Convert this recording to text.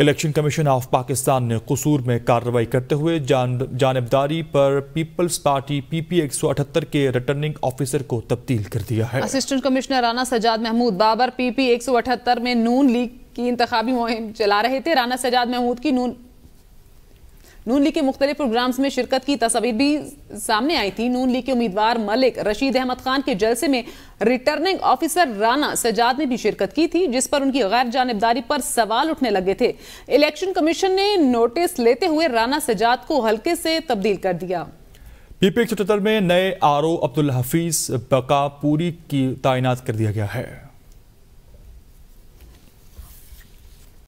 election commission of Pakistan ने कसूर में कार्रवाई करते हुए जान जानबदारी पर पीपल्स पार्टी पीपी 178 के रिटर्निंग ऑफिसर को तब्दील कर दिया है assistant commissioner Rana Sajjad Mahmood Babar PP 178 में नून लीग की इंतबी मुहिम चला रहे थे राना सजाद महमूद की नून नून लीग के मुख्तलिफ प्रोग्राम्स में शिरकत की तस्वीर भी सामने आई थी नून लीग के उम्मीदवार मलिक रशीद अहमद खान के जलसे में रिटर्निंग ऑफिसर राना सजाद ने भी शिरकत की थी जिस पर उनकी गैर जानबदारी पर सवाल उठने लगे थे इलेक्शन कमीशन ने नोटिस लेते हुए राना सजाद को हल्के से तब्दील कर दिया पीपी एक में नए आर ओ अब्दुल हफीज बका पूरी की तैनात कर दिया गया है